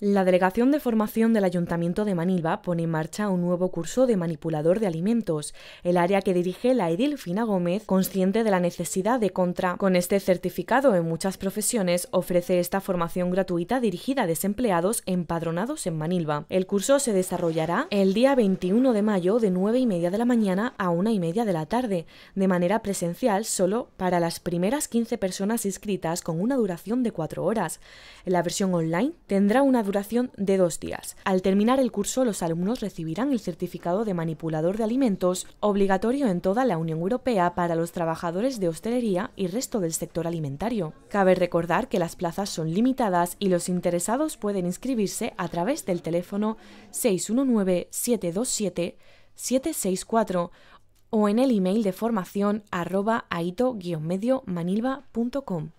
La Delegación de Formación del Ayuntamiento de Manilva pone en marcha un nuevo curso de manipulador de alimentos, el área que dirige la edil Fina Gómez, consciente de la necesidad de contra. Con este certificado en muchas profesiones ofrece esta formación gratuita dirigida a desempleados empadronados en Manilva. El curso se desarrollará el día 21 de mayo de 9 y media de la mañana a 1 y media de la tarde, de manera presencial solo para las primeras 15 personas inscritas con una duración de 4 horas. La versión online tendrá una duración de dos días. Al terminar el curso, los alumnos recibirán el certificado de manipulador de alimentos, obligatorio en toda la Unión Europea para los trabajadores de hostelería y resto del sector alimentario. Cabe recordar que las plazas son limitadas y los interesados pueden inscribirse a través del teléfono 619-727-764 o en el email de formación arroba medio manilvacom